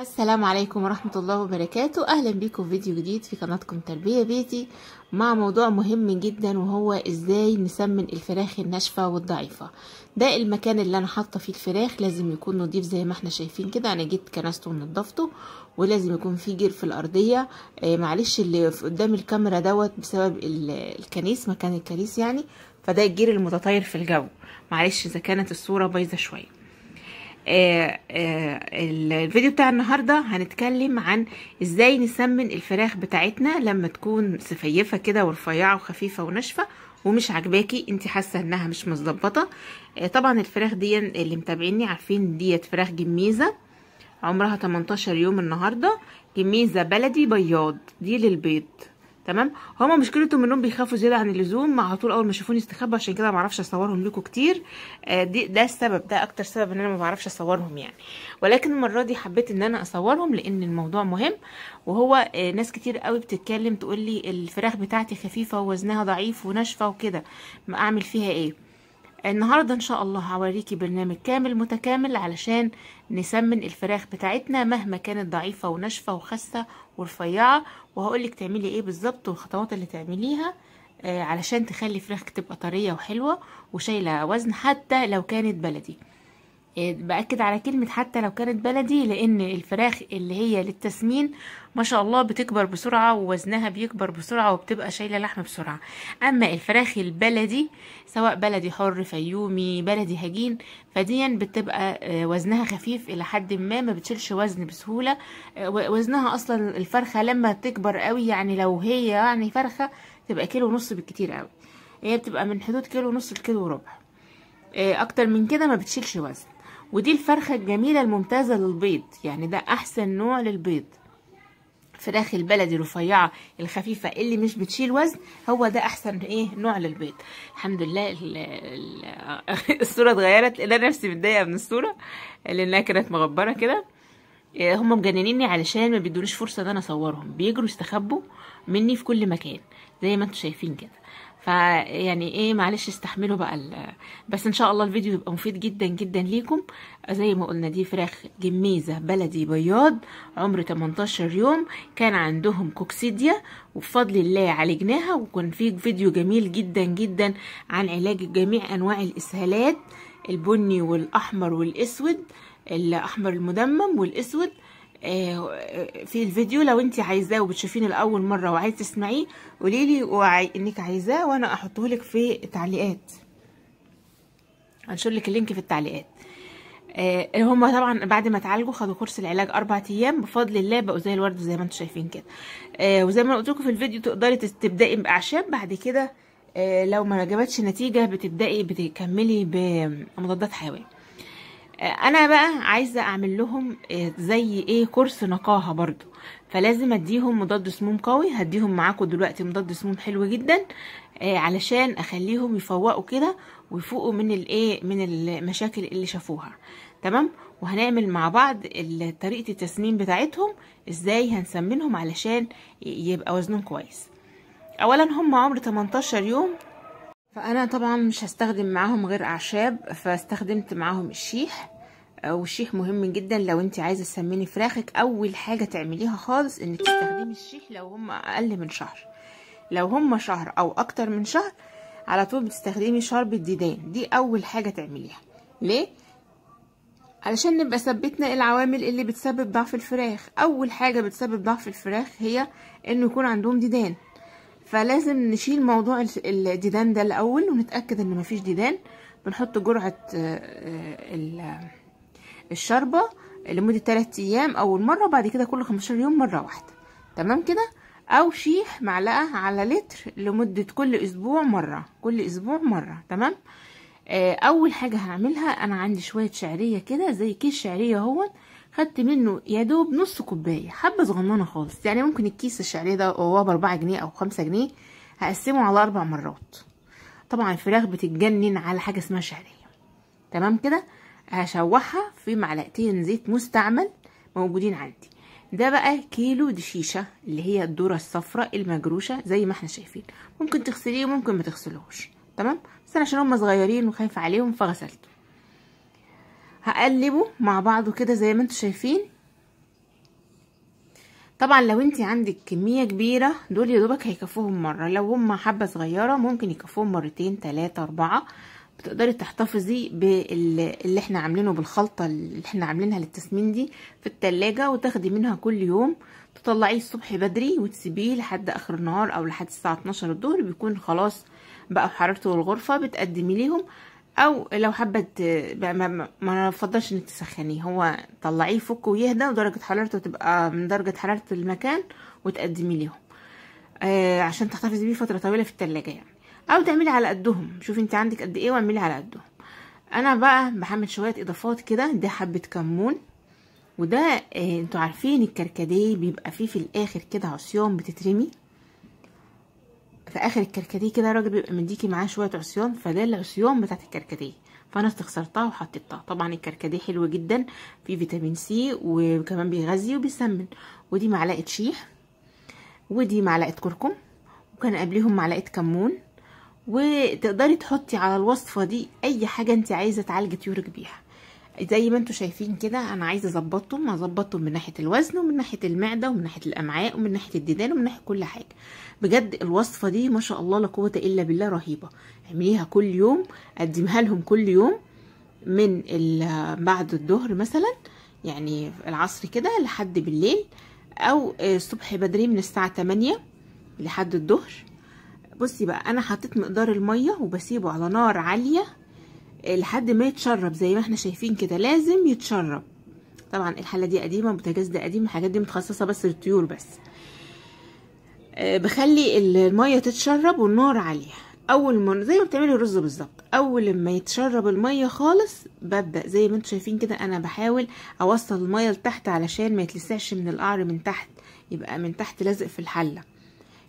السلام عليكم ورحمة الله وبركاته أهلا بكم في فيديو جديد في قناتكم تربية بيتي مع موضوع مهم جدا وهو ازاي نسمن الفراخ الناشفة والضعيفة ده المكان اللي انا حاطة فيه الفراخ لازم يكون نضيف زي ما احنا شايفين كده انا جيت كنسته ونضفته ولازم يكون فيه جير في الارضية آه معلش اللي قدام الكاميرا دوت بسبب الكنيس مكان الكنيس يعني فده الجير المتطاير في الجو معلش اذا كانت الصورة بايظة شوية آه، آه، الفيديو بتاع النهاردة هنتكلم عن ازاي نسمن الفراخ بتاعتنا لما تكون سفيفة كده ورفيعة وخفيفة وناشفة ومش عجباكي انت حاسة انها مش مظبطة آه، طبعا الفراخ دي اللي متابعيني عارفين ديت فراخ جميزة عمرها 18 يوم النهاردة جميزة بلدي بياض دي للبيض تمام هما مشكلتهم انهم بيخافوا زياده عن اللزوم مع طول اول ما شافوني استخبى عشان كده ما اعرفش اصورهم لكم كتير آه، دي ده السبب ده اكتر سبب ان انا ما بعرفش اصورهم يعني ولكن المره دي حبيت ان انا اصورهم لان الموضوع مهم وهو آه، ناس كتير قوي بتتكلم تقول لي الفراخ بتاعتي خفيفه ووزنها ضعيف وناشفه وكده اعمل فيها ايه النهاردة ان شاء الله هوريكي برنامج كامل متكامل علشان نسمن الفراخ بتاعتنا مهما كانت ضعيفة وناشفة وخسة ورفيعة وهقولك تعملي ايه بالظبط والخطوات اللي تعمليها آه، علشان تخلي فراخك تبقى طرية وحلوة وشايلة وزن حتى لو كانت بلدي إيه، باكد على كلمه حتى لو كانت بلدي لان الفراخ اللي هي للتسمين ما شاء الله بتكبر بسرعه ووزنها بيكبر بسرعه وبتبقى شايله لحم بسرعه اما الفراخ البلدي سواء بلدي حر فيومي بلدي هجين فديا بتبقى آه، وزنها خفيف الى حد ما ما بتشيلش وزن بسهوله آه، وزنها اصلا الفرخه لما تكبر قوي يعني لو هي يعني فرخه تبقى كيلو ونص بالكتير قوي هي بتبقى من حدود كيلو ونص لكيلو وربع آه، اكتر من كده ما بتشيلش وزن ودي الفرخة الجميلة الممتازة للبيض يعني ده أحسن نوع للبيض فراخ البلدي رفيعة الخفيفة اللي مش بتشيل وزن هو ده أحسن إيه نوع للبيض الحمد لله ال ال الصورة اتغيرت أنا نفسي متضايقة من الصورة لأنها كانت مغبرة كده إيه، هم مجننيني علشان ما بيدونيش فرصة إن أنا أصورهم بيجروا يستخبوا مني في كل مكان زي ما انتوا شايفين كده فيعني ايه معلش استحملوا بقى بس ان شاء الله الفيديو يبقى مفيد جدا جدا ليكم زي ما قلنا دي فراخ جميزه بلدي بياض عمر 18 يوم كان عندهم كوكسيديا وبفضل الله عالجناها وكان في فيديو جميل جدا جدا عن علاج جميع انواع الاسهالات البني والاحمر والاسود الاحمر المدمم والاسود آه، آه، في الفيديو لو انت عايزاه وبتشوفيني لاول مره وعايز تسمعيه قولي لي وعي... انك عايزاه وانا احطه لك في التعليقات هنشر لك اللينك في التعليقات آه هم طبعا بعد ما اتعالجوا خدوا كورس العلاج اربع ايام بفضل الله بقوا زي الورد زي ما انتم شايفين كده آه وزي ما قلت لكم في الفيديو تقدري تبداي باعشاب بعد كده آه لو ما جابتش نتيجه بتبداي بتكملي بمضادات حيويه انا بقى عايزه اعمل لهم آه، زي ايه كورس نقاهه برضو فلازم اديهم مضاد سموم قوي هديهم معاكم دلوقتي مضاد سموم حلو جدا آه، علشان اخليهم يفوقوا كده ويفوقوا من الايه من المشاكل اللي شافوها تمام وهنعمل مع بعض طريقه التسمين بتاعتهم ازاي هنسمنهم علشان يبقى وزنهم كويس اولا هم عمر 18 يوم فانا طبعا مش هستخدم معاهم غير اعشاب فاستخدمت معاهم الشيح آه، والشيح مهم جدا لو انت عايزه تسمني فراخك اول حاجه تعمليها خالص انك تستخدمي الشيح لو هم اقل من شهر لو هم شهر او اكتر من شهر على طول بتستخدمي شرب الديدان دي اول حاجه تعمليها ليه علشان نبقى ثبتنا العوامل اللي بتسبب ضعف الفراخ اول حاجه بتسبب ضعف الفراخ هي انه يكون عندهم ديدان فلازم نشيل موضوع الديدان ده الاول ونتاكد ان مفيش ديدان بنحط جرعه آه، آه، الشربه لمده 3 ايام اول مره وبعد كده كل 15 يوم مره واحده تمام كده او شيح معلقه على لتر لمده كل اسبوع مره كل اسبوع مره تمام آه، اول حاجه هعملها انا عندي شويه شعريه كده زي كيس شعريه اهوت خدت منه يا دوب نص كوبايه حبه صغننه خالص يعني ممكن الكيس الشعريه ده وهو باربعة جنيه او خمسة جنيه هقسمه على اربع مرات طبعا الفراخ بتتجنن على حاجه اسمها شعريه تمام كده هشوحها في معلقتين زيت مستعمل موجودين عندي ده بقى كيلو دشيشه اللي هي الدوره الصفراء المجروشه زي ما احنا شايفين ممكن تغسليه وممكن ما تغسلوش تمام بس انا عشان هم صغيرين وخايفه عليهم فغسلته هقلبه مع بعضه كده زي ما انتوا شايفين طبعا لو انت عندك كميه كبيره دول يا دوبك هيكفوهم مره لو هم حبه صغيره ممكن يكفوهم مرتين تلاتة اربعة بتقدري تحتفظي باللي احنا عاملينه بالخلطه اللي احنا عاملينها للتسمين دي في التلاجة وتاخدي منها كل يوم تطلعيه الصبح بدري وتسيبيه لحد اخر النهار او لحد الساعه 12 الظهر بيكون خلاص بقى حرارته الغرفه بتقدمي ليهم او لو حبت ما انا انك تسخنيه هو طلعيه فكه ويهدى ودرجه حرارته تبقى من درجه حراره المكان وتقدمي ليهم آه عشان تحتفظي بيه فتره طويله في التلاجة يعني او تعملي على قدهم شوفي انت عندك قد ايه واعملي على قدهم انا بقى بحمل شويه اضافات كده ده حبه كمون وده آه انتوا عارفين الكركديه بيبقى فيه في الاخر كده عصيان بتترمي في اخر الكركديه كده الراجل بيبقى مديكي معاه شويه عصيان فده العصيان بتاعت الكركديه فانا استخسرتها وحطيتها طبعا الكركديه حلو جدا فيه فيتامين سي وكمان بيغذي وبيسمن ودي معلقه شيح ودي معلقه كركم وكان قبليهم معلقه كمون وتقدري تحطي على الوصفه دي اي حاجه انت عايزه تعالجي طيورك بيها زي ما انتم شايفين كده انا عايزه اظبطهم اظبطهم من ناحيه الوزن ومن ناحيه المعده ومن ناحيه الامعاء ومن ناحيه الديدان ومن ناحيه كل حاجه بجد الوصفه دي ما شاء الله لا قوه الا بالله رهيبه اعمليها كل يوم قدميها لهم كل يوم من بعد الظهر مثلا يعني العصر كده لحد بالليل او الصبح بدري من الساعه 8 لحد الظهر بصي بقى انا حطيت مقدار الميه وبسيبه على نار عاليه لحد ما يتشرب زي ما احنا شايفين كده لازم يتشرب طبعا الحله دي قديمه البوتاجاز ده قديم الحاجات دي متخصصه بس للطيور بس آه، بخلي الميه تتشرب والنار عاليه اول ما زي ما بتعملي الرز بالظبط اول ما يتشرب الميه خالص ببدا زي ما انتم شايفين كده انا بحاول اوصل الميه لتحت علشان ما يتلسعش من القعر من تحت يبقى من تحت لازق في الحله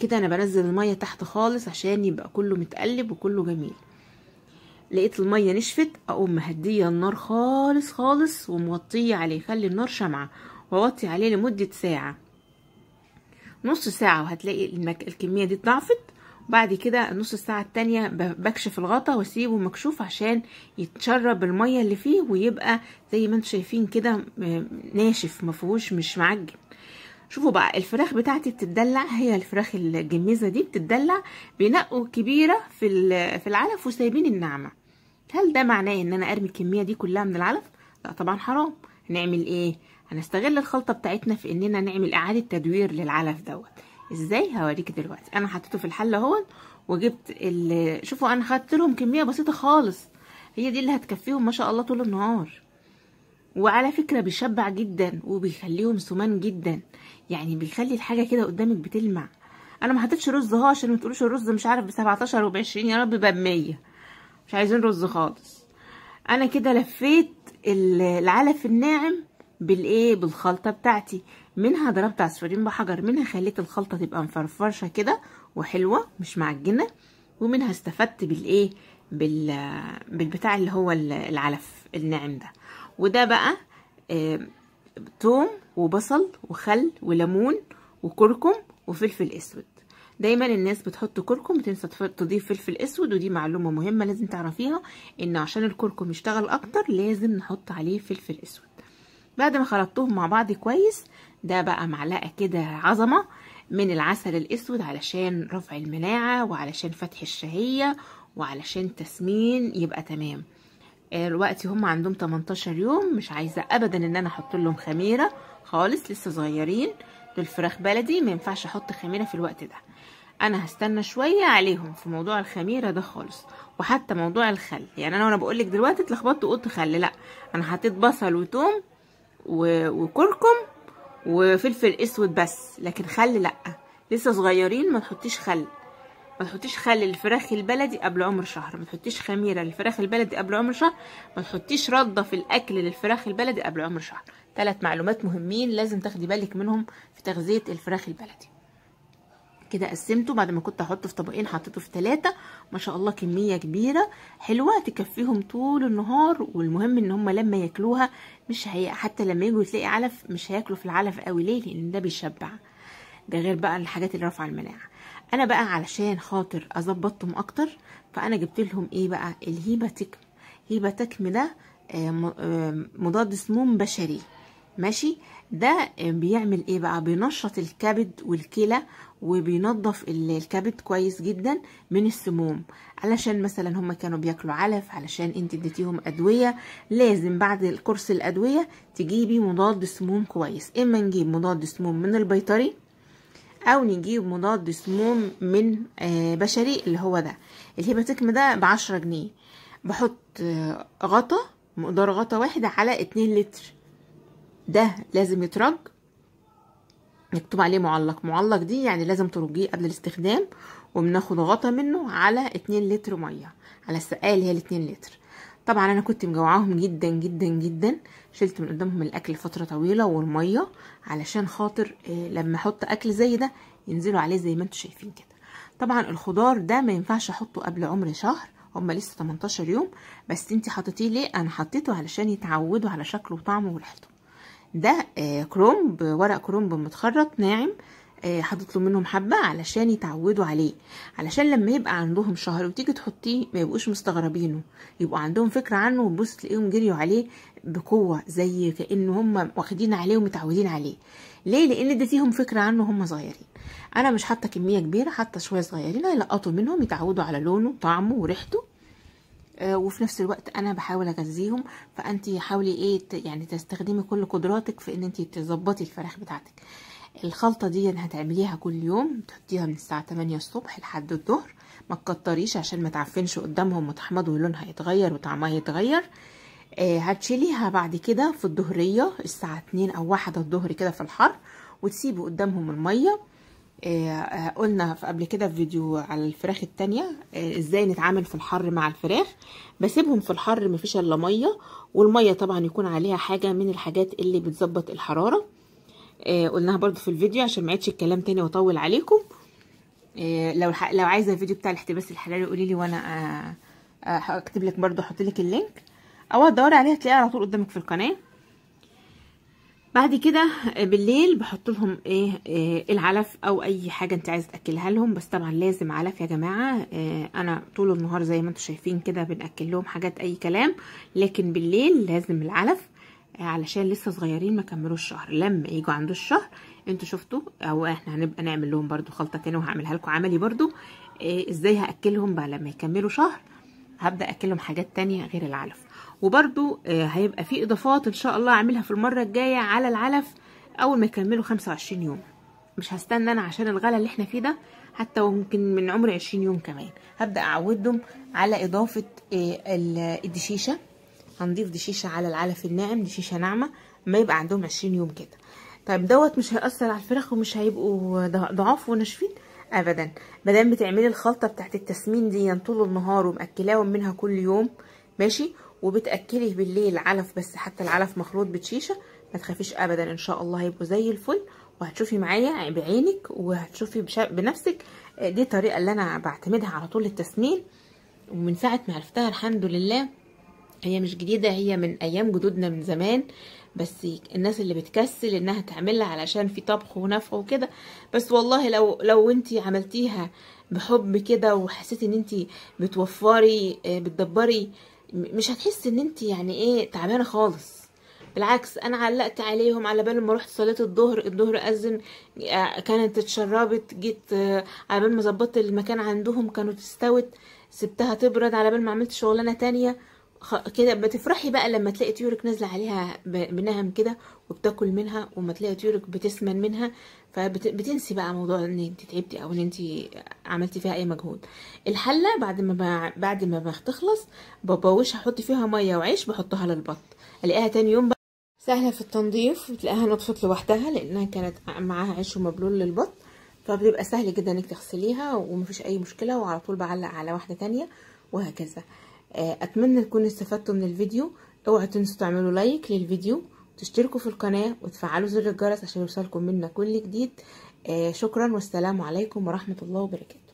كده انا بنزل الميه تحت خالص عشان يبقى كله متقلب وكله جميل لقيت الميه نشفت اقوم مهديه النار خالص خالص وموطيه عليه خلي النار شمعه واوطي عليه لمده ساعه نص ساعه وهتلاقي المك... الكميه دي اتضاعفت بعد كده النص ساعه التانية بكشف الغطا واسيبه مكشوف عشان يتشرب الميه اللي فيه ويبقى زي ما انتم شايفين كده ناشف مفيهوش مش معجن شوفوا بقى الفراخ بتاعتي بتتدلع هي الفراخ الجميزه دي بتتدلع بنقوا كبيره في في العلف وسايبين الناعمه هل ده معناه ان انا ارمي الكميه دي كلها من العلف لا طبعا حرام هنعمل ايه هنستغل الخلطه بتاعتنا في اننا نعمل اعاده تدوير للعلف دوت ازاي هوريك دلوقتي انا حطيته في الحل اهو وجبت شوفوا انا خدت لهم كميه بسيطه خالص هي دي اللي هتكفيهم ما شاء الله طول النهار وعلى فكره بيشبع جدا وبيخليهم سمان جدا يعني بيخلي الحاجه كده قدامك بتلمع انا ما حطيتش رز اهو عشان ما تقولوش الرز مش عارف ب 17 و 20 يا رب ب 100 مش عايزين رز خالص انا كده لفيت العلف الناعم بالايه بالخلطه بتاعتي منها ضربت عصفورين بحجر منها خليت الخلطه تبقى مفرفرشه كده وحلوه مش معجنه ومنها استفدت بالايه بال بالبتاع اللي هو العلف الناعم ده وده بقى آه... توم وبصل وخل وليمون وكركم وفلفل اسود دايما الناس بتحط كركم بتنسى تضيف فلفل اسود ودي معلومه مهمه لازم تعرفيها ان عشان الكركم يشتغل اكتر لازم نحط عليه فلفل اسود بعد ما خلطتهم مع بعض كويس ده بقى معلقه كده عظمه من العسل الاسود علشان رفع المناعه وعلشان فتح الشهيه وعلشان تسمين يبقى تمام دلوقتي آه، هم عندهم 18 يوم مش عايزه ابدا ان انا احط لهم خميره خالص لسه صغيرين للفراخ بلدي ما ينفعش احط خميره في الوقت ده انا هستنى شويه عليهم في موضوع الخميره ده خالص وحتى موضوع الخل يعني انا وانا بقول لك دلوقتي اتلخبطت وقلت خل لا انا حطيت بصل وتوم و... وكركم وفلفل اسود بس لكن خل لا لسه صغيرين ما تحطيش خل ما تحطيش خل الفراخ البلدي قبل عمر شهر ما تحطيش خميره للفراخ البلدي قبل عمر شهر ما تحطيش رده في الاكل للفراخ البلدي قبل عمر شهر ثلاث معلومات مهمين لازم تاخدي بالك منهم في تغذيه الفراخ البلدي كده قسمته بعد ما كنت احطه في طبقين حطيته في ثلاثة ما شاء الله كميه كبيره حلوه تكفيهم طول النهار والمهم ان هم لما ياكلوها مش هي حتى لما يجوا تلاقي علف مش هياكلوا في العلف قوي ليه لان ده بيشبع ده غير بقى الحاجات اللي رافعه المناعه انا بقى علشان خاطر اظبطهم اكتر فانا جبت لهم ايه بقى الهيباتيك هيباتكم ده آه، آه، مضاد سموم بشري ماشي ده بيعمل ايه بقى بينشط الكبد والكلى وبينظف الكبد كويس جدا من السموم علشان مثلا هم كانوا بياكلوا علف علشان انت اديتيهم ادويه لازم بعد قرص الادويه تجيبي مضاد سموم كويس اما نجيب مضاد سموم من البيطري او نجيب مضاد سموم من آه، بشري اللي هو ده الهيباتيكم ده بعشرة جنيه بحط آه، غطا مقدار غطا واحد على اتنين لتر ده لازم يترج مكتوب عليه معلق معلق دي يعني لازم ترجيه قبل الاستخدام وبناخد غطا منه على اتنين لتر ميه على السقايه اللي هي الاتنين لتر طبعا انا كنت مجوعاهم جدا جدا جدا شلت من قدامهم الاكل فتره طويله والميه علشان خاطر آه، لما احط اكل زي ده ينزلوا عليه زي ما انتم شايفين كده طبعا الخضار ده ما ينفعش احطه قبل عمر شهر هما لسه 18 يوم بس انت حطيتيه ليه انا حطيته علشان يتعودوا على شكله وطعمه وريحته ده آه، كرومب ورق كرومب متخرط ناعم آه، حاطط له منهم حبه علشان يتعودوا عليه علشان لما يبقى عندهم شهر وتيجي تحطيه ما يبقوش مستغربينه يبقوا عندهم فكره عنه وتبص تلاقيهم جريوا عليه بقوه زي كان هم واخدين عليه ومتعودين عليه ليه لان فيهم فكره عنه هم صغيرين انا مش حاطه كميه كبيره حاطه شويه صغيرين هيلقطوا منهم يتعودوا على لونه طعمه وريحته آه، وفي نفس الوقت انا بحاول اغذيهم فانت حاولي ايه يعني تستخدمي كل قدراتك في ان انت تظبطي الفراخ بتاعتك الخلطه دي هتعمليها كل يوم تحطيها من الساعه 8 الصبح لحد الظهر ما تكتريش عشان ما تعفنش قدامهم وتحمضوا ولونها يتغير وطعمها يتغير آه، هتشيليها بعد كده في الظهريه الساعه 2 او 1 الظهر كده في الحر وتسيبي قدامهم الميه آه، آه، قلنا في قبل كده في فيديو على الفراخ التانية ازاي نتعامل في الحر مع الفراخ بسيبهم في الحر مفيش الا ميه والميه طبعا يكون عليها حاجه من الحاجات اللي بتظبط الحراره آه قلناها برضو في الفيديو عشان ما عيدش الكلام تاني واطول عليكم آه لو لو عايزه الفيديو بتاع الاحتباس الحراري قولي لي وانا آه آه اكتب لك برضو احط لك اللينك او هتدوري عليها هتلاقيها على طول قدامك في القناه بعد كده آه، بالليل بحط لهم ايه, آه العلف او اي حاجه انت عايزه تاكلها لهم بس طبعا لازم علف يا جماعه آه انا طول النهار زي ما انتم شايفين كده بناكل لهم حاجات اي كلام لكن بالليل لازم العلف علشان لسه صغيرين ما كملوا الشهر لما يجوا عند الشهر انتوا شفتوا او احنا هنبقى نعمل لهم برضو خلطه تانية وهعملها لكم عملي برضو إيه ازاي هاكلهم بقى لما يكملوا شهر هبدا اكلهم حاجات تانية غير العلف وبرده إيه هيبقى في اضافات ان شاء الله اعملها في المره الجايه على العلف اول ما يكملوا 25 يوم مش هستنى انا عشان الغلا اللي احنا فيه ده حتى وممكن من عمر 20 يوم كمان هبدا اعودهم على اضافه إيه الدشيشه هنضيف دشيشه على العلف الناعم دشيشه ناعمه ما يبقى عندهم عشرين يوم كده طيب دوت مش هيأثر على الفراخ ومش هيبقوا ضعاف وناشفين ابدا مادام بتعملي الخلطه بتاعت التسمين دي طول النهار ومأكلاهم منها كل يوم ماشي وبتاكلي بالليل علف بس حتى العلف مخلوط بتشيشه ما تخافيش ابدا ان شاء الله هيبقوا زي الفل وهتشوفي معايا بعينك وهتشوفي بنفسك دي الطريقه اللي انا بعتمدها على طول التسمين ومن ساعه ما عرفتها الحمد لله هي مش جديدة هي من أيام جدودنا من زمان بس الناس اللي بتكسل انها تعملها علشان في طبخ ونفخ وكده بس والله لو لو انت عملتيها بحب كده وحسيتي ان انت بتوفري آه، بتدبري مش هتحسي ان انت يعني ايه تعبانه خالص بالعكس انا علقت عليهم على بال ما رحت صليت الظهر الظهر اذن آه، كانت اتشربت جيت آه، على بال ما ظبطت المكان عندهم كانت استوت سبتها تبرد على بال ما عملت شغلانه تانية كده بتفرحي بقى لما تلاقي طيورك نازله عليها بنهم كده وبتاكل منها وما تلاقي طيورك بتسمن منها فبتنسي بقى موضوع ان انت تعبتي او ان انت عملتي فيها اي مجهود الحله بعد ما بعد ما بتخلص ببوش احط فيها ميه وعيش بحطها للبط الاقيها تاني يوم بقى سهله في التنظيف بتلاقيها نطفت لوحدها لانها كانت معاها عيش ومبلول للبط فبتبقى سهل جدا انك تغسليها ومفيش اي مشكله وعلى طول بعلق على واحده تانية وهكذا آه، اتمنى تكونوا استفدتوا من الفيديو اوعوا تنسوا تعملوا لايك للفيديو تشتركوا في القناة وتفعلوا زر الجرس عشان يوصلكم منا كل جديد آه، شكرا والسلام عليكم ورحمة الله وبركاته